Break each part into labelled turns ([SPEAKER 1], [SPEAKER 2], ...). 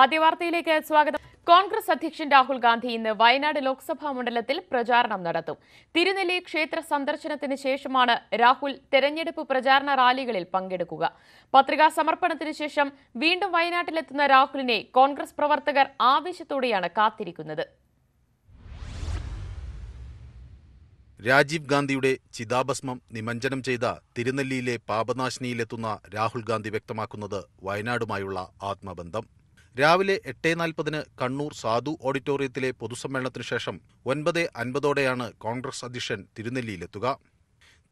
[SPEAKER 1] ആദ്യ വാർത്തയിലേക്ക് സ്വാഗതം കോൺഗ്രസ് അധ്യക്ഷൻ രാഹുൽ ഗാന്ധി ഇന്ന് വയനാട് ലോക്സഭാ മണ്ഡലത്തിൽ പ്രചാരണം നടത്തും തിരുനെല്ലി ക്ഷേത്ര സന്ദർശനത്തിന് ശേഷമാണ് രാഹുൽ തെരഞ്ഞെടുപ്പ് പ്രചാരണ റാലികളിൽ പങ്കെടുക്കുക പത്രികാ സമർപ്പണത്തിന് ശേഷം വീണ്ടും വയനാട്ടിലെത്തുന്ന രാഹുലിനെ കോൺഗ്രസ് പ്രവർത്തകർ ആവേശത്തോടെയാണ് കാത്തിരിക്കുന്നത്
[SPEAKER 2] രാജീവ് ഗാന്ധിയുടെ ചിതാഭസ്മം നിമഞ്ജനം ചെയ്ത തിരുനെല്ലിയിലെ പാപനാശിനിയിലെത്തുന്ന രാഹുൽ ഗാന്ധി വ്യക്തമാക്കുന്നത് വയനാടുമായുള്ള ആത്മബന്ധം രാവിലെ എട്ട് നാൽപ്പതിന് കണ്ണൂർ സാധു ഓഡിറ്റോറിയത്തിലെ പൊതുസമ്മേളനത്തിന് ശേഷം ഒൻപത് അൻപതോടെയാണ് കോൺഗ്രസ് അധ്യക്ഷൻ തിരുനെല്ലിയിലെത്തുക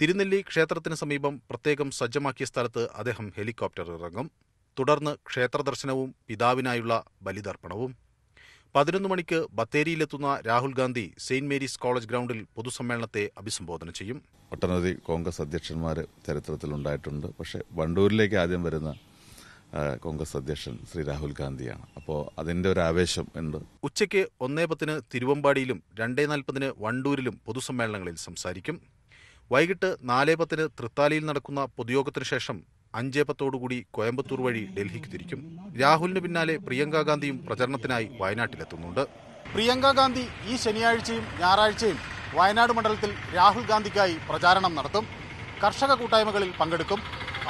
[SPEAKER 2] തിരുനെല്ലി ക്ഷേത്രത്തിന് സമീപം പ്രത്യേകം സജ്ജമാക്കിയ സ്ഥലത്ത് അദ്ദേഹം ഹെലികോപ്റ്റർ ഇറങ്ങും തുടർന്ന് ക്ഷേത്രദർശനവും പിതാവിനായുള്ള ബലിതർപ്പണവും പതിനൊന്ന് മണിക്ക് ബത്തേരിയിലെത്തുന്ന Rahul Gandhi saint Mary's college ഗ്രൗണ്ടിൽ പൊതുസമ്മേളനത്തെ അഭിസംബോധന ചെയ്യും
[SPEAKER 3] ഒട്ടനവധി കോൺഗ്രസ് അധ്യക്ഷന്മാർ ചരിത്രത്തിലുണ്ടായിട്ടുണ്ട് പക്ഷേ വണ്ടൂരിലേക്ക് ആദ്യം വരുന്ന കോൺഗ്രസ് അധ്യക്ഷൻ ശ്രീ രാഹുൽ ഗാന്ധിയാണ് അപ്പോൾ അതിൻ്റെ ഒരു ആവേശം എന്ത്
[SPEAKER 2] ഉച്ചയ്ക്ക് ഒന്നേ പത്തിന് തിരുവമ്പാടിയിലും രണ്ടേ നാൽപ്പതിന് വണ്ടൂരിലും പൊതുസമ്മേളനങ്ങളിൽ സംസാരിക്കും വൈകിട്ട് നാലേ പത്തിന് തൃത്താലയിൽ നടക്കുന്ന പൊതുയോഗത്തിന് ശേഷം അഞ്ചേ പത്തോടുകൂടി കോയമ്പത്തൂർ വഴി ഡൽഹിക്ക് തിരിക്കും രാഹുലിന് പിന്നാലെ പ്രിയങ്കാ ഗാന്ധിയും പ്രചരണത്തിനായി വയനാട്ടിലെത്തുന്നുണ്ട് പ്രിയങ്കാ ഗാന്ധി ഈ ശനിയാഴ്ചയും ഞായറാഴ്ചയും വയനാട് മണ്ഡലത്തിൽ രാഹുൽ ഗാന്ധിക്കായി പ്രചാരണം നടത്തും കർഷക കൂട്ടായ്മകളിൽ പങ്കെടുക്കും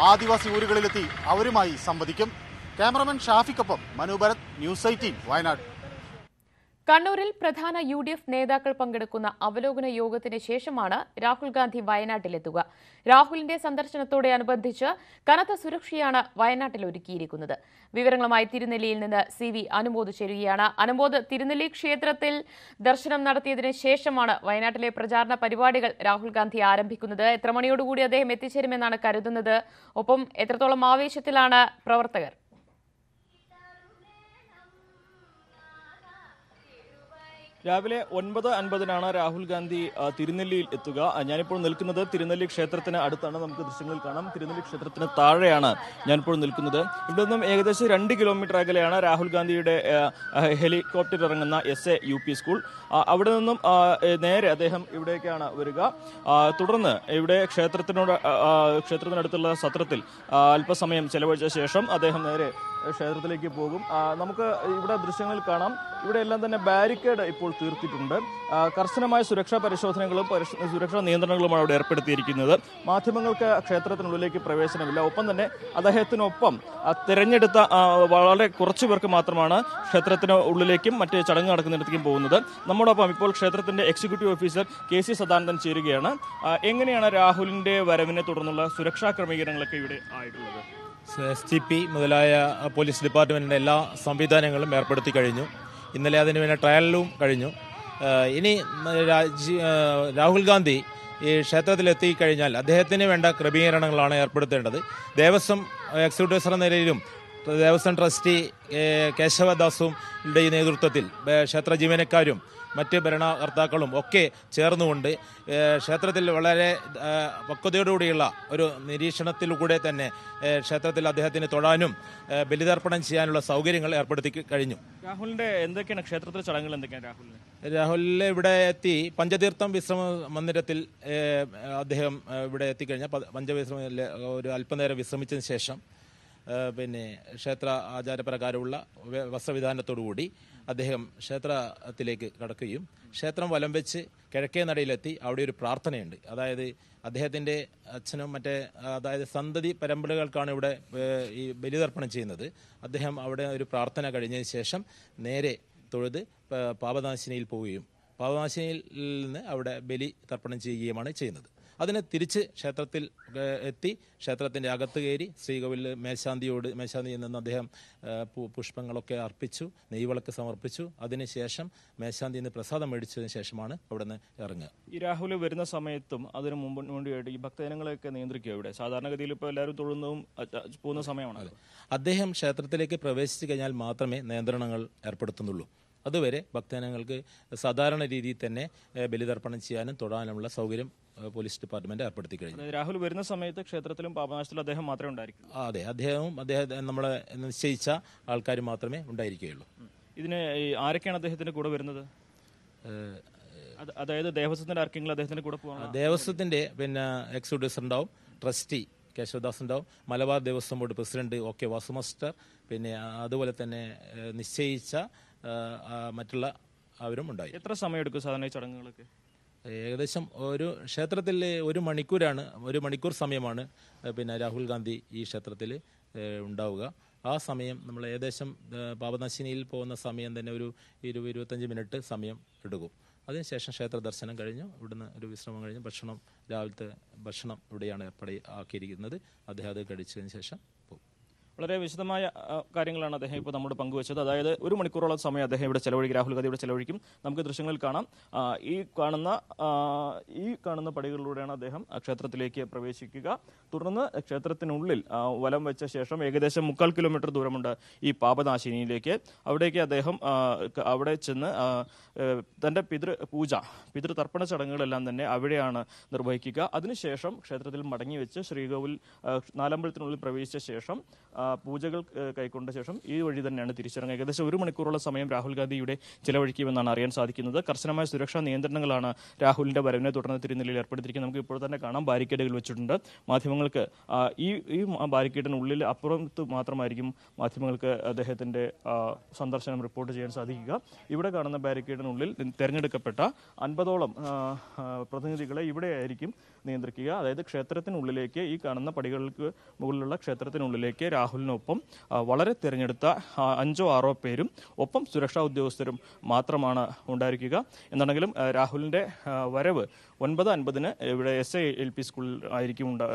[SPEAKER 2] ആദിവാസി ഊരുകളിലെത്തി അവരുമായി സംവദിക്കും ക്യാമറമാൻ ഷാഫിക്കൊപ്പം മനു ഭരത് ന്യൂസ് എയ്റ്റീൻ വയനാട്
[SPEAKER 1] കണ്ണൂരിൽ പ്രധാന യു ഡി എഫ് നേതാക്കൾ പങ്കെടുക്കുന്ന അവലോകന യോഗത്തിന് ശേഷമാണ് രാഹുൽ ഗാന്ധി വയനാട്ടിലെത്തുക രാഹുലിന്റെ അനുബന്ധിച്ച് കനത്ത സുരക്ഷയാണ് വയനാട്ടിൽ ഒരുക്കിയിരിക്കുന്നത് വിവരങ്ങളുമായി തിരുനെല്ലിയിൽ നിന്ന് സി വി അനുമോദ് ചേരുകയാണ് അനുമോദ് തിരുനെല്ലി ക്ഷേത്രത്തിൽ ദർശനം നടത്തിയതിനു ശേഷമാണ് വയനാട്ടിലെ പ്രചാരണ പരിപാടികൾ രാഹുൽ ഗാന്ധി ആരംഭിക്കുന്നത് എത്ര മണിയോടുകൂടി അദ്ദേഹം എത്തിച്ചേരുമെന്നാണ് കരുതുന്നത് ഒപ്പം എത്രത്തോളം ആവേശത്തിലാണ് പ്രവർത്തകർ
[SPEAKER 4] രാവിലെ ഒൻപത് അൻപതിനാണ് രാഹുൽ ഗാന്ധി തിരുനെല്ലിയിൽ എത്തുക ഞാനിപ്പോൾ നിൽക്കുന്നത് തിരുനെല്ലി ക്ഷേത്രത്തിന് അടുത്താണ് നമുക്ക് ദൃശ്യങ്ങൾ കാണാം തിരുനെല്ലി ക്ഷേത്രത്തിന് താഴെയാണ് ഞാനിപ്പോൾ നിൽക്കുന്നത് ഇവിടെ നിന്നും ഏകദേശം രണ്ട് കിലോമീറ്റർ അകലെയാണ് രാഹുൽ ഗാന്ധിയുടെ ഹെലികോപ്റ്റർ ഇറങ്ങുന്ന S A U P school അവിടെ നിന്നും നേരെ അദ്ദേഹം ഇവിടേക്കാണ് വരിക തുടർന്ന് ഇവിടെ ക്ഷേത്രത്തിനോട് ക്ഷേത്രത്തിനടുത്തുള്ള സത്രത്തിൽ അല്പസമയം ചെലവഴിച്ച ശേഷം അദ്ദേഹം നേരെ ക്ഷേത്രത്തിലേക്ക് പോകും നമുക്ക് ഇവിടെ ദൃശ്യങ്ങൾ കാണാം ഇവിടെയെല്ലാം തന്നെ ബാരിക്കേഡ് ഇപ്പോൾ തീർത്തിട്ടുണ്ട് കർശനമായ സുരക്ഷാ പരിശോധനകളും സുരക്ഷാ നിയന്ത്രണങ്ങളുമാണ് അവിടെ ഏർപ്പെടുത്തിയിരിക്കുന്നത് മാധ്യമങ്ങൾക്ക് ക്ഷേത്രത്തിനുള്ളിലേക്ക് പ്രവേശനമില്ല ഒപ്പം തന്നെ അദ്ദേഹത്തിനൊപ്പം തിരഞ്ഞെടുത്ത വളരെ കുറച്ചു പേർക്ക് മാത്രമാണ് ക്ഷേത്രത്തിന് ഉള്ളിലേക്കും മറ്റ് ചടങ്ങ് നടക്കുന്നിടത്തേക്കും പോകുന്നത് നമ്മോടൊപ്പം ഇപ്പോൾ ക്ഷേത്രത്തിന്റെ executive officer K C Sadanandan ചേരുകയാണ് എങ്ങനെയാണ് രാഹുലിന്റെ വരവിനെ തുടർന്നുള്ള സുരക്ഷാ ക്രമീകരണങ്ങളൊക്കെ ഇവിടെ ആയിട്ടുള്ളത്
[SPEAKER 5] എസ് ടി പി മുതലായ പോലീസ് ഡിപ്പാർട്ട്മെന്റിന്റെ എല്ലാ സംവിധാനങ്ങളും ഏർപ്പെടുത്തി കഴിഞ്ഞു ഇന്നലെ അതിന് പിന്നെ ട്രയലിലും കഴിഞ്ഞു ഇനി രാഹുൽ ഗാന്ധി ഈ കഴിഞ്ഞാൽ അദ്ദേഹത്തിന് വേണ്ട ക്രമീകരണങ്ങളാണ് ഏർപ്പെടുത്തേണ്ടത് ദേവസ്വം എക്സിക്യൂട്ടീവ് എന്ന നിലയിലും ദേവസ്വം ട്രസ്റ്റി കേശവദാസും നേതൃത്വത്തിൽ ക്ഷേത്ര ജീവനക്കാരും മറ്റ് ഭരണകർത്താക്കളും ഒക്കെ ചേർന്നുകൊണ്ട് ക്ഷേത്രത്തിൽ വളരെ പക്വതയോടുകൂടിയുള്ള ഒരു നിരീക്ഷണത്തിലൂടെ തന്നെ ക്ഷേത്രത്തിൽ അദ്ദേഹത്തിന് തൊഴാനും ബലിതർപ്പണം ചെയ്യാനുള്ള സൗകര്യങ്ങൾ ഏർപ്പെടുത്തി കഴിഞ്ഞു
[SPEAKER 4] രാഹുലിന്റെ എന്തൊക്കെയാണ് ക്ഷേത്രത്തിലെ ചടങ്ങുകൾ എന്തൊക്കെയാണ് രാഹുലിന്
[SPEAKER 5] രാഹുലിൽ ഇവിടെ എത്തി പഞ്ചതീർത്ഥം വിശ്രമ മന്ദിരത്തിൽ അദ്ദേഹം ഇവിടെ എത്തിക്കഴിഞ്ഞാൽ പഞ്ചവിശ്രമ ഒരു അല്പനേരം വിശ്രമിച്ചതിന് ശേഷം പിന്നെ ക്ഷേത്ര ആചാരപ്രകാരമുള്ള വസ്ത്രവിധാനത്തോടു കൂടി അദ്ദേഹം ക്ഷേത്രത്തിലേക്ക് കടക്കുകയും ക്ഷേത്രം വലം വെച്ച് കിഴക്കേ നടയിലെത്തി അവിടെ ഒരു പ്രാർത്ഥനയുണ്ട് അതായത് അദ്ദേഹത്തിൻ്റെ അച്ഛനും മറ്റേ അതായത് സന്തതി പരമ്പരകൾക്കാണ് ഇവിടെ ഈ ബലിതർപ്പണം ചെയ്യുന്നത് അദ്ദേഹം അവിടെ ഒരു പ്രാർത്ഥന കഴിഞ്ഞതിന് ശേഷം നേരെ തൊഴുത് പാപനാശിനിയിൽ പോവുകയും പാപനാശിനിയിൽ നിന്ന് അവിടെ ബലി തർപ്പണം ചെയ്യുകയുമാണ് ചെയ്യുന്നത് അതിനെ തിരിച്ച് ക്ഷേത്രത്തിൽ എത്തി ക്ഷേത്രത്തിൻ്റെ അകത്ത് കയറി ശ്രീകോവിലിൽ മേശാന്തിയോട് മേശാന്തിയിൽ നിന്ന് അദ്ദേഹം പുഷ്പങ്ങളൊക്കെ അർപ്പിച്ചു നെയ്വിളക്ക് സമർപ്പിച്ചു അതിനുശേഷം മേശാന്തിയിൽ നിന്ന് പ്രസാദം മേടിച്ചതിന് ശേഷമാണ് അവിടുന്ന് ഇറങ്ങുക
[SPEAKER 4] ഈ രാഹുൽ വരുന്ന സമയത്തും അതിന് മുമ്പ് വേണ്ടിയായിട്ട് ഈ ഭക്തജനങ്ങളെയൊക്കെ നിയന്ത്രിക്കുക ഇവിടെ സാധാരണഗതിയിൽ ഇപ്പോൾ എല്ലാവരും തൊഴുന്നതും പോകുന്ന സമയമാണ്
[SPEAKER 5] അദ്ദേഹം ക്ഷേത്രത്തിലേക്ക് പ്രവേശിച്ചു കഴിഞ്ഞാൽ മാത്രമേ നിയന്ത്രണങ്ങൾ ഏർപ്പെടുത്തുന്നുള്ളൂ അതുവരെ ഭക്തജനങ്ങൾക്ക് സാധാരണ രീതിയിൽ തന്നെ ബലിതർപ്പണം ചെയ്യാനും തൊടാനുമുള്ള സൗകര്യം പോലീസ് ഡിപ്പാർട്ട്മെന്റ് ഏർപ്പെടുത്തി കഴിഞ്ഞു
[SPEAKER 4] രാഹുൽ വരുന്ന സമയത്ത് ക്ഷേത്രത്തിലും പാപനാശത്തിലും അദ്ദേഹം മാത്രമേ ഉണ്ടായിരിക്കും
[SPEAKER 5] അതെ അദ്ദേഹവും അദ്ദേഹം നമ്മളെ നിശ്ചയിച്ച ആൾക്കാർ മാത്രമേ ഉണ്ടായിരിക്കുകയുള്ളൂ
[SPEAKER 4] ഇതിന് ആരൊക്കെയാണ് അദ്ദേഹത്തിന്റെ കൂടെ വരുന്നത് അതായത് ദേവസ്വത്തിന്റെ ആർക്കെങ്കിലും അദ്ദേഹത്തിന്റെ കൂടെ പോകണം
[SPEAKER 5] ദേവസ്വത്തിന്റെ പിന്നെ എക്സിക്യൂട്ടീവ്സ് ഉണ്ടാവും ട്രസ്റ്റി കേശവദാസ് ഉണ്ടാവും Malabar Devaswom board president O K Vasu master പിന്നെ അതുപോലെ തന്നെ നിശ്ചയിച്ച മറ്റുള്ള അവരും ഉണ്ടായി എത്ര സമയമെടുക്കും സാധാരണ ചടങ്ങുകളൊക്കെ ഏകദേശം ഒരു ക്ഷേത്രത്തിൽ ഒരു മണിക്കൂറാണ് ഒരു മണിക്കൂർ സമയമാണ് പിന്നെ രാഹുൽ ഗാന്ധി ഈ ക്ഷേത്രത്തിൽ ഉണ്ടാവുക ആ സമയം നമ്മൾ ഏകദേശം പാപനാശിനിയിൽ പോകുന്ന സമയം തന്നെ ഒരു ഇരുപത് ഇരുപത്തഞ്ച് മിനിറ്റ് സമയം എടുക്കും അതിനുശേഷം ക്ഷേത്ര ദർശനം കഴിഞ്ഞു ഇവിടുന്ന് ഒരു വിശ്രമം കഴിഞ്ഞ് ഭക്ഷണം രാവിലത്തെ ഭക്ഷണം ഇവിടെയാണ് ഏർപ്പാടി ആക്കിയിരിക്കുന്നത് അദ്ദേഹം അത് കഴിച്ചതിന് ശേഷം പോകും
[SPEAKER 4] വളരെ വിശദമായ കാര്യങ്ങളാണ് അദ്ദേഹം ഇപ്പോൾ നമ്മോട് പങ്കുവച്ചത് അതായത് ഒരു മണിക്കൂറോളം സമയം അദ്ദേഹം ഇവിടെ ചെലവഴിക്കും രാഹുൽ ഗാന്ധി ഇവിടെ ചെലവഴിക്കും നമുക്ക് ദൃശ്യങ്ങളിൽ കാണാം ഈ കാണുന്ന ഈ കാണുന്ന പടികളിലൂടെയാണ് അദ്ദേഹം ക്ഷേത്രത്തിലേക്ക് പ്രവേശിക്കുക തുടർന്ന് ക്ഷേത്രത്തിനുള്ളിൽ വലം വെച്ച ശേഷം ഏകദേശം മുക്കാൽ കിലോമീറ്റർ ദൂരമുണ്ട് ഈ പാപനാശിനിയിലേക്ക് അവിടേക്ക് അദ്ദേഹം അവിടെ ചെന്ന് തൻ്റെ പിതൃ പൂജ പിതൃ തർപ്പണ ചടങ്ങുകളെല്ലാം തന്നെ അവിടെയാണ് നിർവഹിക്കുക അതിനുശേഷം ക്ഷേത്രത്തിൽ മടങ്ങി വെച്ച് ശ്രീകോവിൽ നാലമ്പലത്തിനുള്ളിൽ പ്രവേശിച്ച ശേഷം പൂജകൾ കൈക്കൊണ്ട ശേഷം ഈ വഴി തന്നെയാണ് തിരിച്ചിറങ്ങുക ഏകദേശം ഒരു മണിക്കൂറോളം സമയം രാഹുൽ ഗാന്ധിയുടെ ചിലവഴിക്കുമെന്നാണ് അറിയാൻ സാധിക്കുന്നത് കർശനമായ സുരക്ഷാ നിയന്ത്രണങ്ങളാണ് രാഹുലിന്റെ വരവിനെ തുടർന്ന് തിരുനെല്ലിൽ ഏർപ്പെടുത്തിയിരിക്കുന്നത് നമുക്ക് ഇപ്പോൾ തന്നെ കാണാം ബാരിക്കേഡുകൾ വെച്ചിട്ടുണ്ട് മാധ്യമങ്ങൾക്ക് ഈ ഈ ബാരിക്കേഡിനുള്ളിൽ അപ്പുറത്ത് മാത്രമായിരിക്കും മാധ്യമങ്ങൾക്ക് അദ്ദേഹത്തിന്റെ സന്ദർശനം റിപ്പോർട്ട് ചെയ്യാൻ സാധിക്കുക ഇവിടെ കാണുന്ന ബാരിക്കേഡിനുള്ളിൽ തിരഞ്ഞെടുക്കപ്പെട്ട അൻപതോളം പ്രതിനിധികളെ ഇവിടെയായിരിക്കും നിയന്ത്രിക്കുക അതായത് ക്ഷേത്രത്തിനുള്ളിലേക്ക് ഈ കാണുന്ന പടികൾക്ക് മുകളിലുള്ള ക്ഷേത്രത്തിനുള്ളിലേക്ക് രാഹുലിനൊപ്പം വളരെ തിരഞ്ഞെടുത്ത അഞ്ചോ ആറോ പേരും ഒപ്പം സുരക്ഷാ ഉദ്യോഗസ്ഥരും മാത്രമാണ് ഉണ്ടായിരിക്കുക എന്നുണ്ടെങ്കിലും രാഹുലിൻ്റെ വരവ് ഒൻപത് അൻപതിന് ഇവിടെ എസ് ഐ എൽ പി സ്കൂളിൽ ആയിരിക്കും ഉണ്ടാ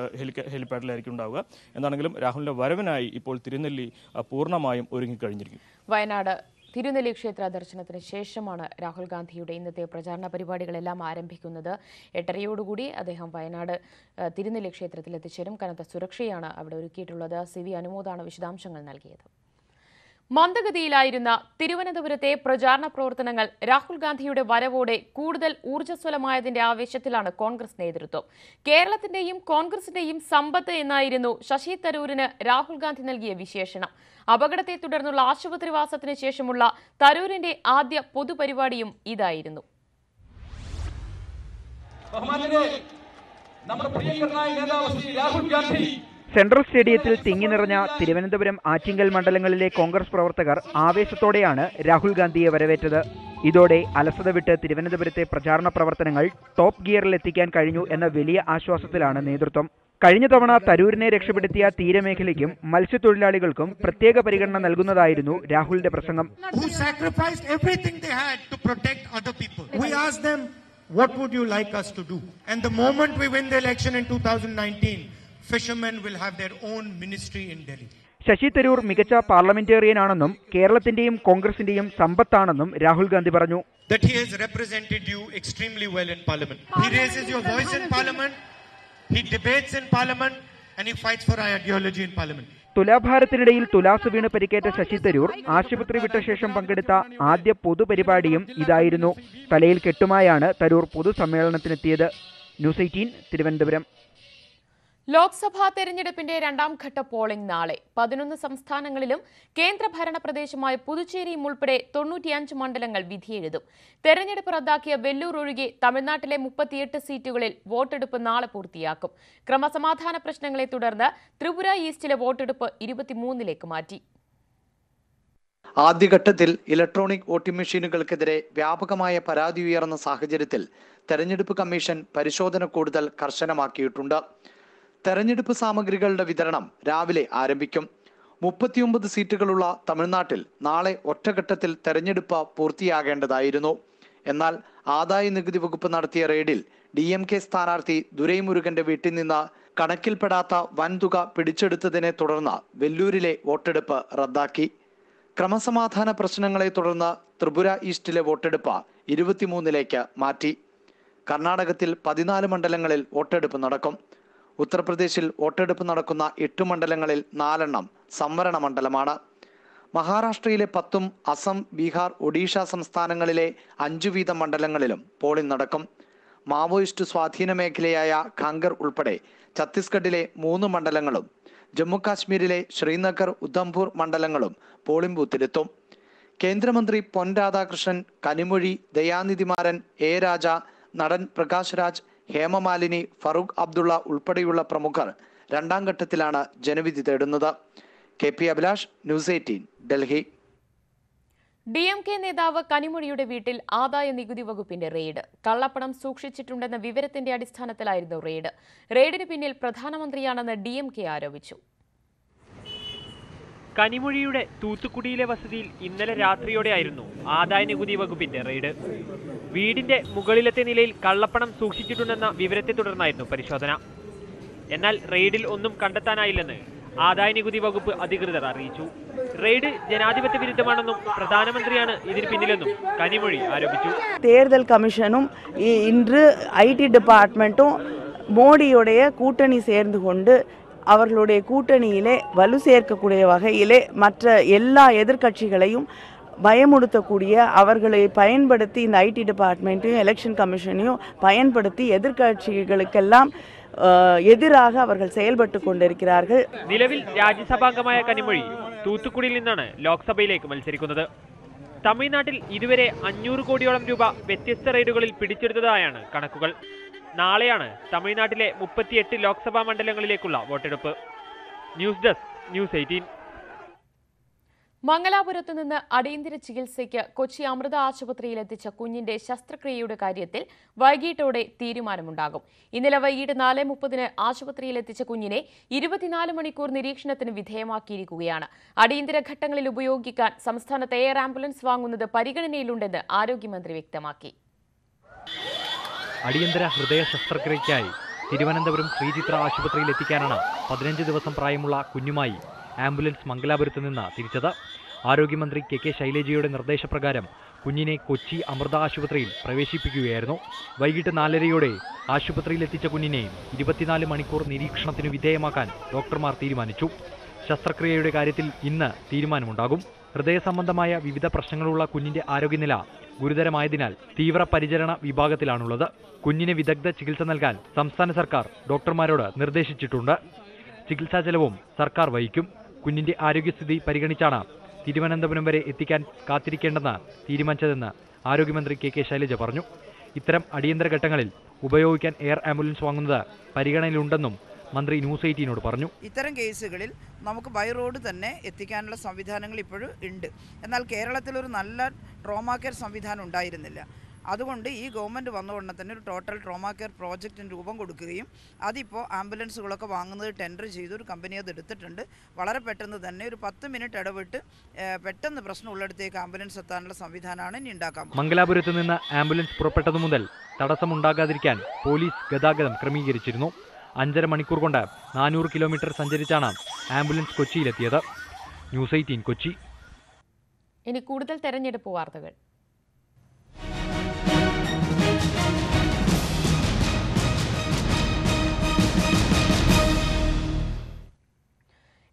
[SPEAKER 4] ഹെലിപാഡിലായിരിക്കും ഉണ്ടാവുക എന്താണെങ്കിലും രാഹുലിൻ്റെ വരവിനായി ഇപ്പോൾ തിരുനെല്ലി പൂർണ്ണമായും ഒരുങ്ങിക്കഴിഞ്ഞിരിക്കും
[SPEAKER 1] വയനാട് തിരുനെല്ലി ക്ഷേത്ര ദർശനത്തിന് ശേഷമാണ് രാഹുൽ ഗാന്ധിയുടെ ഇന്നത്തെ പ്രചാരണ പരിപാടികളെല്ലാം ആരംഭിക്കുന്നത് എട്ടരയോടുകൂടി അദ്ദേഹം വയനാട് തിരുനെല്ലി ക്ഷേത്രത്തിൽ എത്തിച്ചേരും കനത്ത സുരക്ഷയാണ് അവിടെ ഒരുക്കിയിട്ടുള്ളത് സി വി അനുമോദാണ് വിശദാംശങ്ങൾ നൽകിയത് മന്ദഗതിയിലായിരുന്ന തിരുവനന്തപുരത്തെ പ്രചാരണ പ്രവർത്തനങ്ങൾ രാഹുൽ ഗാന്ധിയുടെ വരവോടെ കൂടുതൽ ഊർജ്ജസ്വലമായതിന്റെ ആവേശത്തിലാണ് കോൺഗ്രസ് നേതൃത്വം കേരളത്തിന്റെയും കോൺഗ്രസിന്റെയും സമ്പത്ത് എന്നായിരുന്നു ശശി തരൂരിന് രാഹുൽ ഗാന്ധി നൽകിയ വിശേഷണം അപകടത്തെ തുടർന്നുള്ള ആശുപത്രിവാസത്തിന് ശേഷമുള്ള തരൂരിന്റെ ആദ്യ പൊതുപരിപാടിയും ഇതായിരുന്നു
[SPEAKER 2] നമ്മുടെ പ്രിയങ്കരനായ നേതാവ്
[SPEAKER 6] ശ്രീ രാഹുൽ ഗാന്ധി സെൻട്രൽ സ്റ്റേഡിയത്തിൽ തിങ്ങി നിറഞ്ഞ തിരുവനന്തപുരം ആറ്റിങ്കൽ മണ്ഡലങ്ങളിലെ കോൺഗ്രസ് പ്രവർത്തകർ ആവേശത്തോടെയാണ് രാഹുൽ ഗാന്ധിയെ വരവേറ്റത് ഇതോടെ അലസത വിട്ട് തിരുവനന്തപുരത്തെ പ്രചാരണ പ്രവർത്തനങ്ങൾ ടോപ്പ് ഗിയറിൽ എത്തിക്കാൻ കഴിഞ്ഞു എന്ന വലിയ ആശ്വാസത്തിലാണ് നേതൃത്വം കഴിഞ്ഞ തവണ തരൂരിനെ രക്ഷപ്പെടുത്തിയ തീരമേഖലയ്ക്കും മത്സ്യത്തൊഴിലാളികൾക്കും പ്രത്യേക പരിഗണന നൽകുന്നതായിരുന്നു രാഹുലിന്റെ പ്രസംഗം 2019, fishermen will have their own ministry in Delhi. Sasi Tharoor മികച്ച പാർലമെന്റേറിയനാണെന്നും കേരളത്തിന്റെയും കോൺഗ്രസിന്റെയും സമ്പത്താണെന്നും രാഹുൽ ഗാന്ധി പറഞ്ഞു That he has represented you extremely well in parliament. He raises your voice in parliament, he debates in parliament, and he fights for ideology in parliament. തുലാഭാരത്തിനിടയിൽ തുലാസ് വീണ് പരിക്കേറ്റ ശശി തരൂർ ആശുപത്രി വിട്ട ശേഷം പങ്കെടുത്ത ആദ്യ പൊതുപരിപാടിയും ഇതായിരുന്നു തലയിൽ കെട്ടുമായാണ് തരൂർ പൊതുസമ്മേളനത്തിനെത്തിയത് ന്യൂസ് എയ്റ്റീൻ തിരുവനന്തപുരം
[SPEAKER 1] ലോക്സഭാ തെരഞ്ഞെടുപ്പിന്റെ രണ്ടാം ഘട്ട പോളിംഗ് നാളെ പതിനൊന്ന് സംസ്ഥാനങ്ങളിലും കേന്ദ്രഭരണ പ്രദേശമായ പുതുച്ചേരിയും ഉൾപ്പെടെ തൊണ്ണൂറ്റിയഞ്ച് മണ്ഡലങ്ങൾ വിധിയെഴുതും തെരഞ്ഞെടുപ്പ് റദ്ദാക്കിയ വെല്ലൂർ ഒഴികെ തമിഴ്നാട്ടിലെ മുപ്പത്തിയെട്ട് സീറ്റുകളിൽ വോട്ടെടുപ്പ് നാളെ പൂർത്തിയാക്കും ക്രമസമാധാന പ്രശ്നങ്ങളെ തുടർന്ന് ത്രിപുര ഈസ്റ്റിലെ വോട്ടെടുപ്പ് ഇരുപത്തിമൂന്നിലേക്ക് മാറ്റി
[SPEAKER 7] ആദ്യഘട്ടത്തിൽ ഇലക്ട്രോണിക് വോട്ടിംഗ് മെഷീനുകൾക്കെതിരെ വ്യാപകമായ പരാതി ഉയർന്ന സാഹചര്യത്തിൽ തെരഞ്ഞെടുപ്പ് കമ്മീഷൻ പരിശോധന കൂടുതൽ കർശനമാക്കിയിട്ടുണ്ട് തെരഞ്ഞെടുപ്പ് സാമഗ്രികളുടെ വിതരണം രാവിലെ ആരംഭിക്കും മുപ്പത്തിയൊമ്പത് സീറ്റുകളുള്ള തമിഴ്നാട്ടിൽ നാളെ ഒറ്റഘട്ടത്തിൽ തെരഞ്ഞെടുപ്പ് പൂർത്തിയാകേണ്ടതായിരുന്നു എന്നാൽ ആദായ നികുതി വകുപ്പ് നടത്തിയ റെയ്ഡിൽ ഡി എം കെ സ്ഥാനാർത്ഥി ദുരൈമുരുകന്റെ വീട്ടിൽ നിന്ന് കണക്കിൽപ്പെടാത്ത വൻതുക പിടിച്ചെടുത്തതിനെ തുടർന്ന് വെല്ലൂരിലെ വോട്ടെടുപ്പ് റദ്ദാക്കി ക്രമസമാധാന പ്രശ്നങ്ങളെ തുടർന്ന് ത്രിപുര ഈസ്റ്റിലെ വോട്ടെടുപ്പ് ഇരുപത്തിമൂന്നിലേക്ക് മാറ്റി കർണാടകത്തിൽ പതിനാല് മണ്ഡലങ്ങളിൽ വോട്ടെടുപ്പ് നടക്കും ഉത്തർപ്രദേശിൽ വോട്ടെടുപ്പ് നടക്കുന്ന എട്ട് മണ്ഡലങ്ങളിൽ നാലെണ്ണം സംവരണ മണ്ഡലമാണ് മഹാരാഷ്ട്രയിലെ പത്തും അസം ബീഹാർ ഒഡീഷ സംസ്ഥാനങ്ങളിലെ അഞ്ചു വീതം മണ്ഡലങ്ങളിലും പോളിംഗ് നടക്കും മാവോയിസ്റ്റ് സ്വാധീന മേഖലയായ ഖാങ്കർ ഉൾപ്പെടെ ഛത്തീസ്ഗഡിലെ മൂന്ന് മണ്ഡലങ്ങളും ജമ്മുകാശ്മീരിലെ ശ്രീനഗർ ഉദ്ധംപൂർ മണ്ഡലങ്ങളും പോളിംഗ് ബൂത്തിലെത്തും കേന്ദ്രമന്ത്രി പൊൻ രാധാകൃഷ്ണൻ കനിമൊഴി ദയാനിധിമാരൻ എ രാജ നടൻ പ്രകാശ് രാജ് ഹേമമാലിനി ഫറൂഖ് അബ്ദുള്ള ഉൾപ്പെടെയുള്ള പ്രമുഖർ രണ്ടാം ഘട്ടത്തിലാണ് ജനവിധി തേടുന്നത് K P Abhilash news eighteen Delhi
[SPEAKER 1] D M K നേതാവ് കനിമൊഴിയുടെ വീട്ടിൽ ആദായ നികുതി വകുപ്പിന്റെ റെയ്ഡ് കള്ളപ്പണം സൂക്ഷിച്ചിട്ടുണ്ടെന്ന വിവരത്തിന്റെ അടിസ്ഥാനത്തിലായിരുന്നു റെയ്ഡ് റെയ്ഡിന് പിന്നിൽ പ്രധാനമന്ത്രിയാണെന്ന് ഡി ആരോപിച്ചു
[SPEAKER 8] കനിമൊഴിയുടെ തൂത്തുക്കുടിയിലെ വസതിയിൽ ഇന്നലെ രാത്രിയോടെയായിരുന്നു ആദായനികുതി വകുപ്പിന്റെ റെയ്ഡ് വീടിന്റെ മുകളിലത്തെ നിലയിൽ കള്ളപ്പണം സൂക്ഷിച്ചിട്ടുണ്ടെന്ന വിവരത്തെ തുടർന്നായിരുന്നു പരിശോധന എന്നാൽ റെയ്ഡിൽ ഒന്നും കണ്ടെത്താനായില്ലെന്ന് ആദായനികുതി വകുപ്പ് അധികൃതർ അറിയിച്ചു റെയ്ഡ് ജനാധിപത്യ വിരുദ്ധമാണെന്നും പ്രധാനമന്ത്രിയാണ് ഇതിന് പിന്നിലെന്നും കനിമൊഴി ആരോപിച്ചു
[SPEAKER 6] തേർതൽ കമ്മീഷനും ഇன்று ഐ ടി ഡിപ്പാർട്ട്മെന്റും മോഡിയുടെ കൂട്ടണി ചേർന്ന് அவர்களுடைய கூட்டணியிலே வலு சேர்க்கக்கூடிய வகையிலே மற்ற எல்லா எதிர்கட்சிகளையும் பயமுடுத்தக்கூடிய அவர்களை பயன்படுத்தி இந்த ஐடி டிபார்ட்மெண்ட்டையும் எலெக்ஷன் கமிஷனையும் பயன்படுத்தி எதிர்கட்சிகளுக்கெல்லாம் எதிராக അവർ
[SPEAKER 1] செயல்பட்டு கொண்டிருக்கிறார்கள்
[SPEAKER 8] നിലവിൽ ராஜ்யசபாங்கமாக കനിമൊഴി தூத்துக்குடியில் നിന്നാണ് லோக்சபையிலேக்கு മത്സരിക്കുന്നത് തമിഴ്നാട്ടിൽ ഇതുവരെ അഞ്ഞൂറ് கோடியோளம் രൂപ വ്യത്യസ്ത റെയ്ഡുകളിൽ പിടിച്ചെടുത്തതായാണ് കണക്കുകൾ നാളെയാണ് തമിഴ്നാട്ടിലെ മുപ്പത്തിയെട്ട് ലോക്സഭാ മണ്ഡലങ്ങളിലേക്കുള്ള വോട്ടെടുപ്പ് ന്യൂസ് ഡെസ്ക് ന്യൂസ് എയ്റ്റീൻ
[SPEAKER 1] മംഗലാപുരത്ത് നിന്ന് അടിയന്തര ചികിത്സയ്ക്ക് കൊച്ചി അമൃത ആശുപത്രിയിൽ എത്തിച്ച കുഞ്ഞിന്റെ ശസ്ത്രക്രിയയുടെ കാര്യത്തിൽ വൈകിട്ടോടെ തീരുമാനമുണ്ടാകും ഇന്നലെ വൈകിട്ട് നാല് മുപ്പതിന് ആശുപത്രിയിലെത്തിച്ച കുഞ്ഞിനെ ഇരുപത്തിനാല് മണിക്കൂർ നിരീക്ഷണത്തിന് വിധേയമാക്കിയിരിക്കുകയാണ് അടിയന്തര ഘട്ടങ്ങളിൽ ഉപയോഗിക്കാൻ സംസ്ഥാനത്ത് എയർ ആംബുലൻസ് വാങ്ങുന്നത് പരിഗണനയിലുണ്ടെന്ന് ആരോഗ്യമന്ത്രി വ്യക്തമാക്കി
[SPEAKER 8] അടിയന്തര ഹൃദയ ശസ്ത്രക്രിയയ്ക്കായി തിരുവനന്തപുരം ശ്രീചിത്ര ആശുപത്രിയിൽ എത്തിക്കാനാണ് പതിനഞ്ച് ദിവസം പ്രായമുള്ള കുഞ്ഞുമായി ആംബുലൻസ് മംഗലാപുരത്ത് നിന്ന് തിരിച്ചത് ആരോഗ്യമന്ത്രി കെ കെ ശൈലജയുടെ നിർദ്ദേശപ്രകാരം കുഞ്ഞിനെ കൊച്ചി അമൃത ആശുപത്രിയിൽ പ്രവേശിപ്പിക്കുകയായിരുന്നു വൈകിട്ട് നാലരയോടെ ആശുപത്രിയിൽ എത്തിച്ച കുഞ്ഞിനെ ഇരുപത്തിനാല് മണിക്കൂർ നിരീക്ഷണത്തിന് വിധേയമാക്കാൻ ഡോക്ടർമാർ തീരുമാനിച്ചു ശസ്ത്രക്രിയയുടെ കാര്യത്തിൽ ഇന്ന് തീരുമാനമുണ്ടാകും ഹൃദയ സംബന്ധമായ വിവിധ പ്രശ്നങ്ങളുള്ള കുഞ്ഞിന്റെ ആരോഗ്യനില ഗുരുതരമായതിനാൽ തീവ്ര പരിചരണ വിഭാഗത്തിലാണുള്ളത് കുഞ്ഞിന് വിദഗ്ധ ചികിത്സ നൽകാൻ സംസ്ഥാന സർക്കാർ ഡോക്ടർമാരോട് നിർദ്ദേശിച്ചിട്ടുണ്ട് ചികിത്സാ ചെലവും സർക്കാർ വഹിക്കും കുഞ്ഞിന്റെ ആരോഗ്യസ്ഥിതി പരിഗണിച്ചാണ് തിരുവനന്തപുരം വരെ എത്തിക്കാൻ കാത്തിരിക്കേണ്ടെന്ന് തീരുമാനിച്ചതെന്ന് ആരോഗ്യമന്ത്രി കെ കെ ശൈലജ പറഞ്ഞു ഇത്തരം അടിയന്തര ഘട്ടങ്ങളിൽ ഉപയോഗിക്കാൻ എയർ ആംബുലൻസ് വാങ്ങുന്നത് പരിഗണനയിലുണ്ടെന്നും മന്ത്രി ന്യൂസ് എയ്റ്റീനോട് പറഞ്ഞു
[SPEAKER 6] ഇത്തരം കേസുകളിൽ നമുക്ക് ബൈ റോഡ് തന്നെ എത്തിക്കാനുള്ള സംവിധാനങ്ങൾ ഇപ്പോഴും ഉണ്ട് എന്നാൽ കേരളത്തിൽ ഒരു നല്ല ട്രോമാ കെയർ സംവിധാനം ഉണ്ടായിരുന്നില്ല അതുകൊണ്ട് ഈ ഗവൺമെൻറ് വന്ന ഉടനെ തന്നെ ഒരു ടോട്ടൽ ട്രോമാ കെയർ പ്രോജക്റ്റിന് രൂപം കൊടുക്കുകയും അതിപ്പോൾ ആംബുലൻസുകളൊക്കെ വാങ്ങുന്നത് ടെൻഡർ ചെയ്ത് ഒരു കമ്പനി അത് എടുത്തിട്ടുണ്ട് വളരെ പെട്ടെന്ന് തന്നെ ഒരു പത്ത് മിനിറ്റ് ഇടപെട്ട് പെട്ടെന്ന് പ്രശ്നം പ്രശ്നമുള്ളിടത്തേക്ക് ആംബുലൻസ് എത്താനുള്ള സംവിധാനമാണ് ഇനി ഉണ്ടാക്കാം മംഗലാപുരത്ത്
[SPEAKER 8] നിന്ന് ആംബുലൻസ് പുറപ്പെട്ടതു മുതൽ തടസ്സമുണ്ടാകാതിരിക്കാൻ പോലീസ് ഗതാഗതം ക്രമീകരിച്ചിരുന്നു അഞ്ചര മണിക്കൂർ കൊണ്ട് നാനൂറ് കിലോമീറ്റർ സഞ്ചരിച്ചാണ് ആംബുലൻസ് കൊച്ചിയിലെത്തിയത് ന്യൂസ് എയ്റ്റീൻ കൊച്ചി
[SPEAKER 1] ഇനി കൂടുതൽ തെരഞ്ഞെടുപ്പ് വാർത്തകൾ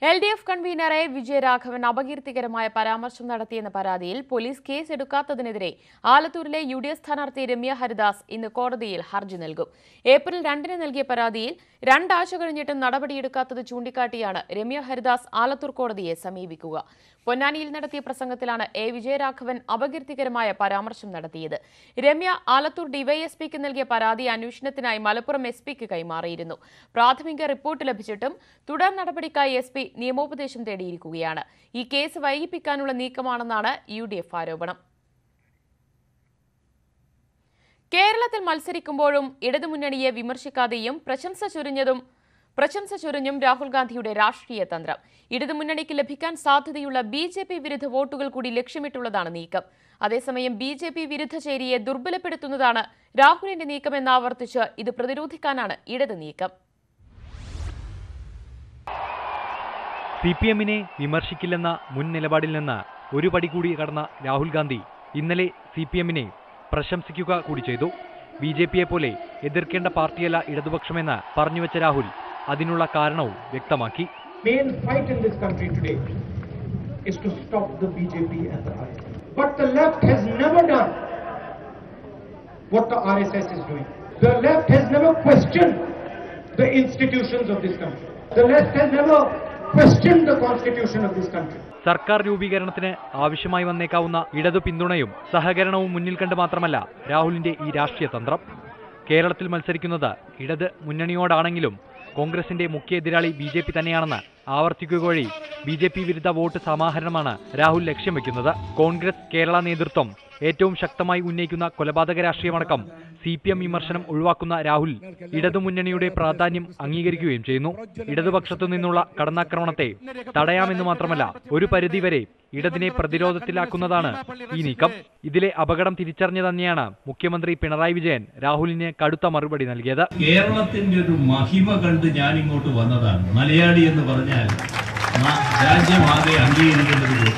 [SPEAKER 1] എൽ ഡി എഫ് കൺവീനറെ വിജയരാഘവൻ അപകീർത്തികരമായ പരാമർശം നടത്തിയെന്ന പരാതിയിൽ പോലീസ് കേസ് എടുക്കാത്തതിനെതിരെ ആലത്തൂരിലെ യു ഡി എഫ് സ്ഥാനാർത്ഥി രമ്യ ഹരിദാസ് ഇന്ന് കോടതിയിൽ ഹർജി നൽകും ഏപ്രിൽ രണ്ടിന് നൽകിയ പരാതിയിൽ രണ്ടാഴ്ച കഴിഞ്ഞിട്ടും നടപടിയെടുക്കാത്തത് ചൂണ്ടിക്കാട്ടിയാണ് രമ്യ ഹരിദാസ് ആലത്തൂർ കോടതിയെ സമീപിക്കുക പൊന്നാനിയിൽ നടത്തിയ പ്രസംഗത്തിലാണ് എ വിജയരാഘവൻ അപകീർത്തികരമായ പരാമർശം നടത്തിയത് രമ്യ ആലത്തൂർ ഡിവൈഎസ്പിക്ക് നൽകിയ പരാതി അന്വേഷണത്തിനായി മലപ്പുറം എസ് പിക്ക് കൈമാറിയിരുന്നു പ്രാഥമിക റിപ്പോർട്ട് ലഭിച്ചിട്ടും തുടർ നടപടിക്കായി എസ് പി നിയമോപദേശം തേടിയിരിക്കുകയാണ് ഈ കേസ് വൈകിപ്പിക്കാനുള്ള നീക്കമാണെന്നാണ് യു ആരോപണം കേരളത്തിൽ മത്സരിക്കുമ്പോഴും ഇടതുമുന്നണിയെ വിമർശിക്കാതെയും പ്രശംസ ചുരിഞ്ഞതും പ്രശംസ ചുരിഞ്ഞും രാഹുൽ ഗാന്ധിയുടെ രാഷ്ട്രീയ തന്ത്രം ഇടതുമുന്നണിക്ക് ലഭിക്കാൻ സാധ്യതയുള്ള ബി ജെ പി വിരുദ്ധ വോട്ടുകൾ കൂടി ലക്ഷ്യമിട്ടുള്ളതാണ് നീക്കം അതേസമയം ബി ജെ പി വിരുദ്ധ ചേരിയെ ദുർബലപ്പെടുത്തുന്നതാണ് രാഹുലിന്റെ നീക്കമെന്നാവർത്തിച്ച് ഇത് പ്രതിരോധിക്കാനാണ് ഇടത് നീക്കം
[SPEAKER 8] സി പി എമ്മിനെ വിമർശിക്കില്ലെന്ന മുൻ നിലപാടിൽ നിന്ന് ഒരു പടി കൂടി കടന്ന രാഹുൽ ഗാന്ധി ഇന്നലെ സി പി എമ്മിനെ പ്രശംസിക്കുക കൂടി ചെയ്തു ബി ജെ പിയെ പോലെ എതിർക്കേണ്ട പാർട്ടിയല്ല ഇടതുപക്ഷമെന്ന് പറഞ്ഞുവെച്ച രാഹുൽ അതിനുള്ള കാരണവും വ്യക്തമാക്കി
[SPEAKER 3] The left has never questioned the institutions of this
[SPEAKER 4] country. The left has never question the constitution of this country.
[SPEAKER 8] സർക്കാർ രൂപീകരണത്തിന് ആവശ്യമായി വന്നേക്കാവുന്ന ഇടതു പിന്തുണയും സഹകരണവും മുന്നിൽ കണ്ട് മാത്രമല്ല രാഹുലിന്റെ ഈ രാഷ്ട്രീയ തന്ത്രം കേരളത്തിൽ മത്സരിക്കുന്നത് ഇടത് മുന്നണിയോടാണെങ്കിലും കോൺഗ്രസിന്റെ മുഖ്യ എതിരാളി ബി ജെ പി തന്നെയാണെന്ന് ആവർത്തിക്കുക വഴി ബി ജെ പി വിരുദ്ധ വോട്ട് സമാഹരണമാണ് രാഹുൽ ലക്ഷ്യം വെക്കുന്നത് കോൺഗ്രസ് കേരള നേതൃത്വം ഏറ്റവും ശക്തമായി ഉന്നയിക്കുന്ന കൊലപാതക രാഷ്ട്രീയമടക്കം സി പി എം വിമർശനം ഒഴിവാക്കുന്ന രാഹുൽ ഇടതുമുന്നണിയുടെ പ്രാധാന്യം അംഗീകരിക്കുകയും ചെയ്യുന്നു ഇടതുപക്ഷത്തു നിന്നുള്ള കടന്നാക്രമണത്തെ തടയാമെന്ന് മാത്രമല്ല ഒരു പരിധിവരെ ഇടതിനെ പ്രതിരോധത്തിലാക്കുന്നതാണ് ഈ നീക്കം ഇതിലെ അപകടം തിരിച്ചറിഞ്ഞു തന്നെയാണ് മുഖ്യമന്ത്രി പിണറായി വിജയൻ രാഹുലിന് കടുത്ത മറുപടി നൽകിയത് കേരളത്തിന്റെ
[SPEAKER 4] ഒരു മഹിമ കണ്ട് ഞാൻ ഇങ്ങോട്ട് വന്നതാണ് മലയാളി എന്ന് പറഞ്ഞാൽ രാജ്യമാകെ അംഗീകരിക്കേണ്ടത്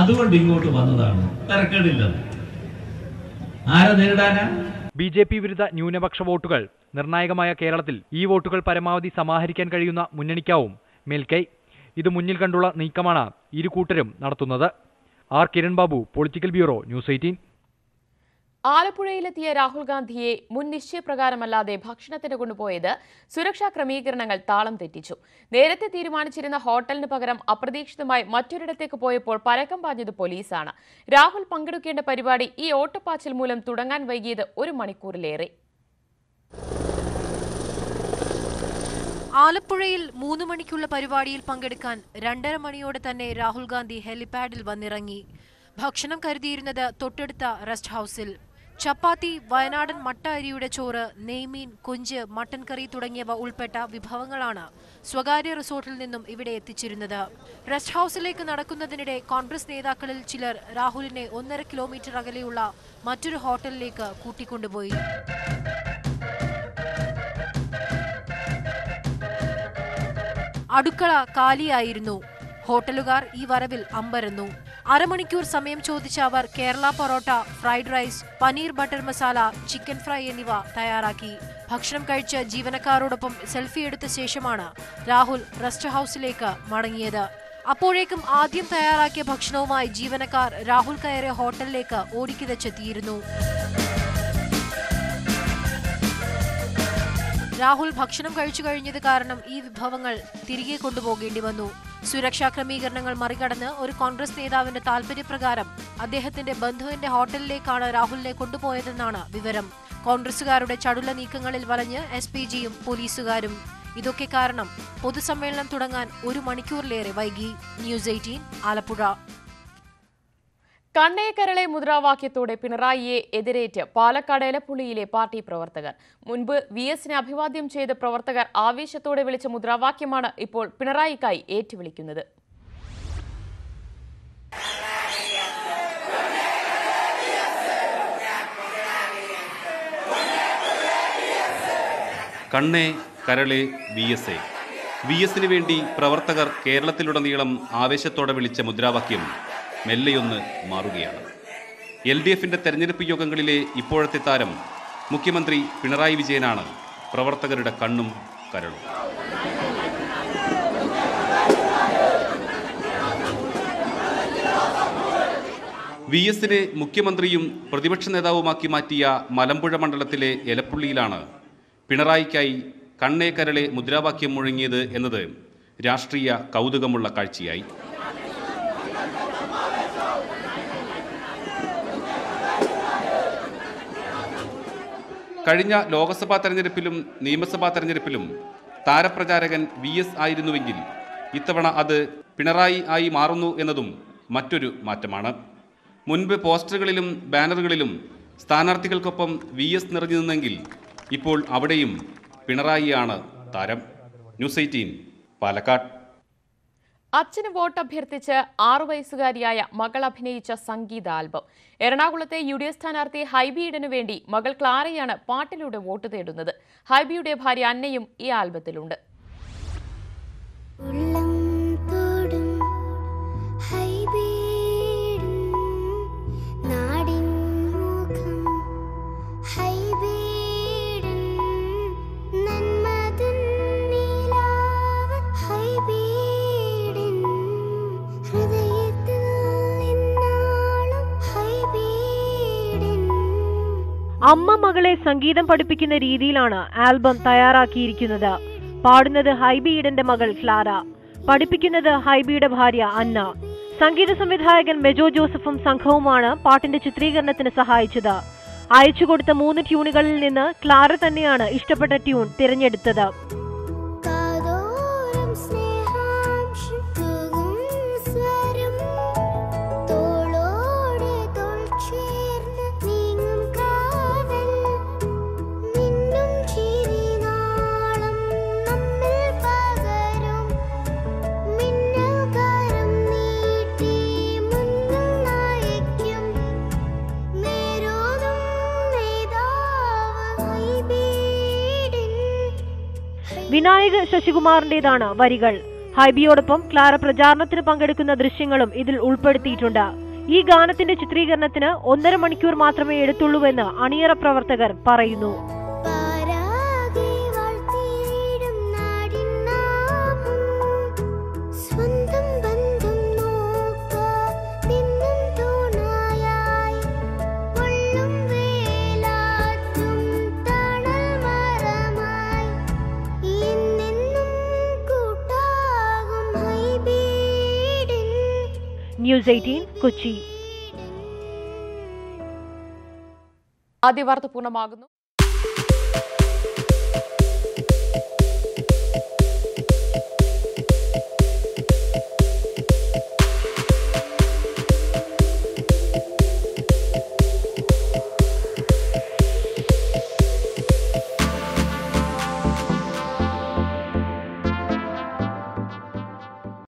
[SPEAKER 4] അതുകൊണ്ട് ഇങ്ങോട്ട് വന്നതാണ് തരക്കേടില്ലത് ആരെ നേരിടാനാ
[SPEAKER 8] ബി ജെ പി വിരുദ്ധ ന്യൂനപക്ഷ വോട്ടുകൾ നിർണായകമായ കേരളത്തിൽ ഈ വോട്ടുകൾ പരമാവധി സമാഹരിക്കാൻ കഴിയുന്ന മുന്നണിക്കാവും മേൽക്കൈ ഇത് മുന്നിൽ കണ്ടുള്ള നീക്കമാണ് ഇരു കൂട്ടരും നടത്തുന്നത് R Kiran Babu political bureau news eighteen
[SPEAKER 1] ആലപ്പുഴയിലെത്തിയ രാഹുൽ ഗാന്ധിയെ മുൻ നിശ്ചയപ്രകാരമല്ലാതെ ഭക്ഷണത്തിന് കൊണ്ടുപോയത് സുരക്ഷാ ക്രമീകരണങ്ങൾ താളം തെറ്റിച്ചു നേരത്തെ തീരുമാനിച്ചിരുന്ന ഹോട്ടലിന് പകരം അപ്രതീക്ഷിതമായി മറ്റൊരിടത്തേക്ക് പോയപ്പോൾ പരക്കം പാഞ്ഞത് പോലീസാണ് രാഹുൽ പങ്കെടുക്കേണ്ട പരിപാടി ഈ ഓട്ടപ്പാച്ചിൽ മൂലം തുടങ്ങാൻ വൈകിയത് ഒരു മണിക്കൂറിലേറെ
[SPEAKER 9] ആലപ്പുഴയിൽ മൂന്ന് മണിക്കുള്ള പരിപാടിയിൽ പങ്കെടുക്കാൻ രണ്ടര മണിയോടെ തന്നെ രാഹുൽ ഗാന്ധി ഹെലിപാഡിൽ വന്നിറങ്ങി ഭക്ഷണം കരുതിയിരുന്നത് തൊട്ടടുത്ത റെസ്റ്റ് ഹൌസിൽ ചപ്പാത്തി വയനാടൻ മട്ട അരിയുടെ ചോറ് നെയ്മീൻ കൊഞ്ച് മട്ടൻ കറി തുടങ്ങിയവ ഉൾപ്പെട്ട വിഭവങ്ങളാണ് സ്വകാര്യ റിസോർട്ടിൽ നിന്നും ഇവിടെ എത്തിച്ചിരുന്നത് റെസ്റ്റ് ഹൌസിലേക്ക് നടക്കുന്നതിനിടെ കോൺഗ്രസ് നേതാക്കളിൽ ചിലർ രാഹുലിനെ ഒന്നര കിലോമീറ്റർ അകലെയുള്ള മറ്റൊരു ഹോട്ടലിലേക്ക് കൂട്ടിക്കൊണ്ടുപോയി അടുക്കള കാലിയായിരുന്നു ഹോട്ടലുകാർ ഈ വരവിൽ അമ്പരന്നു അരമണിക്കൂർ സമയം ചോദിച്ച അവർ Kerala porotta fried rice paneer butter masala chicken fry എന്നിവ തയ്യാറാക്കി ഭക്ഷണം കഴിച്ച് ജീവനക്കാരോടൊപ്പം സെൽഫി എടുത്ത ശേഷമാണ് രാഹുൽ റെസ്റ്റ് ഹൌസിലേക്ക് മടങ്ങിയത് അപ്പോഴേക്കും ആദ്യം തയ്യാറാക്കിയ ഭക്ഷണവുമായി ജീവനക്കാർ രാഹുൽ കയറിയ ഹോട്ടലിലേക്ക് ഓടിക്കിതച്ചെത്തിയിരുന്നു രാഹുൽ ഭക്ഷണം കഴിച്ചു കഴിഞ്ഞത് കാരണം ഈ വിഭവങ്ങൾ തിരികെ കൊണ്ടുപോകേണ്ടി വന്നു സുരക്ഷാ ക്രമീകരണങ്ങൾ മറികടന്ന് ഒരു കോൺഗ്രസ് നേതാവിന്റെ താൽപര്യപ്രകാരം അദ്ദേഹത്തിന്റെ ബന്ധുവിന്റെ ഹോട്ടലിലേക്കാണ് രാഹുലിനെ കൊണ്ടുപോയതെന്നാണ് വിവരം കോൺഗ്രസുകാരുടെ ചടുല നീക്കങ്ങളിൽ വലഞ്ഞ് എസ് പി ജിയും പോലീസുകാരും ഇതൊക്കെ കാരണം പൊതുസമ്മേളനം തുടങ്ങാൻ ഒരു മണിക്കൂറിലേറെ വൈകി ന്യൂസ് എയ്റ്റീൻ
[SPEAKER 1] ആലപ്പുഴ കണ്ണയക്കരളെ മുദ്രാവാക്യത്തോടെ പിണറായിയെ എതിരേറ്റ് പാലക്കാട് എലപ്പുള്ളിയിലെ പാർട്ടി പ്രവർത്തകർ മുൻപ് വി എസിനെ അഭിവാദ്യം ചെയ്ത പ്രവർത്തകർ ആവേശത്തോടെ വിളിച്ച മുദ്രാവാക്യമാണ് ഇപ്പോൾ പിണറായിക്കായി ഏറ്റുവിളിക്കുന്നത്
[SPEAKER 3] കണ്ണേ കരളെ വി എസ് എ വി എസിന് വേണ്ടി പ്രവർത്തകർ കേരളത്തിലുടനീളം ആവേശത്തോടെ വിളിച്ച മുദ്രാവാക്യം മെല്ലെയൊന്ന് മാറുകയാണ് എൽ ഡി എഫിൻ്റെ തെരഞ്ഞെടുപ്പ് യോഗങ്ങളിലെ ഇപ്പോഴത്തെ താരം മുഖ്യമന്ത്രി പിണറായി വിജയനാണ് പ്രവർത്തകരുടെ കണ്ണും കരളും വി എസിനെ മുഖ്യമന്ത്രിയും പ്രതിപക്ഷ നേതാവുമാക്കി മാറ്റിയ മലമ്പുഴ മണ്ഡലത്തിലെ എലപ്പുള്ളിയിലാണ് പിണറായിക്കായി കണ്ണേ കരളെ മുദ്രാവാക്യം മുഴങ്ങിയത് എന്നത് രാഷ്ട്രീയ കൗതുകമുള്ള കാഴ്ചയായി കഴിഞ്ഞ ലോക്സഭാ തെരഞ്ഞെടുപ്പിലും നിയമസഭാ തെരഞ്ഞെടുപ്പിലും താരപ്രചാരകൻ വി എസ് ആയിരുന്നുവെങ്കിൽ ഇത്തവണ അത് പിണറായി ആയി മാറുന്നു എന്നതും മറ്റൊരു മാറ്റമാണ് മുൻപ് പോസ്റ്ററുകളിലും ബാനറുകളിലും സ്ഥാനാർത്ഥികൾക്കൊപ്പം വി എസ് നിറഞ്ഞു നിന്നെങ്കിൽ ഇപ്പോൾ അവിടെയും പിണറായിയാണ് താരം ന്യൂസ് എയ്റ്റീൻ പാലക്കാട്
[SPEAKER 1] അച്ഛന് വോട്ട് അഭ്യർത്ഥിച്ച് ആറു വയസ്സുകാരിയായ മകൾ അഭിനയിച്ച സംഗീത ആൽബം എറണാകുളത്തെ യു ഡി എഫ് സ്ഥാനാർത്ഥി ഹൈബിയിടനു വേണ്ടി മകൾ ക്ലാരയാണ് പാട്ടിലൂടെ വോട്ട് തേടുന്നത് ഹൈബിയുടെ ഭാര്യ അന്നയും ഈ ആൽബത്തിലുണ്ട്
[SPEAKER 9] അമ്മ മകളെ സംഗീതം പഠിപ്പിക്കുന്ന രീതിയിലാണ് ആൽബം തയ്യാറാക്കിയിരിക്കുന്നത് പാടുന്നത് ഹൈബിയുടെ മകൾ ക്ലാര പഠിപ്പിക്കുന്നത് ഹൈബിയുടെ ഭാര്യ അന്ന സംഗീത സംവിധായകൻ മെജോ ജോസഫും സംഘവുമാണ് പാട്ടിന്റെ ചിത്രീകരണത്തിന് സഹായിച്ചത് അയച്ചു കൊടുത്ത മൂന്ന് ട്യൂണുകളിൽ നിന്ന് ക്ലാര തന്നെയാണ് ഇഷ്ടപ്പെട്ട ട്യൂൺ തിരഞ്ഞെടുത്തത് വിനായക ശശികുമാറിന്റേതാണ് വരികൾ ഹൈബിയോടൊപ്പം ക്ലാര പ്രചാരണത്തിന് പങ്കെടുക്കുന്ന ദൃശ്യങ്ങളും ഇതിൽ ഉൾപ്പെടുത്തിയിട്ടുണ്ട് ഈ ഗാനത്തിന്റെ ചിത്രീകരണത്തിന് ഒന്നര മണിക്കൂർ മാത്രമേ എടുത്തുള്ളൂവെന്ന് അണിയറ പ്രവർത്തകർ പറയുന്നു ന്യൂസ് എയ്റ്റീൻ കൊച്ചി
[SPEAKER 1] ആദ്യ വാർത്ത പൂർണ്ണമാകുന്നു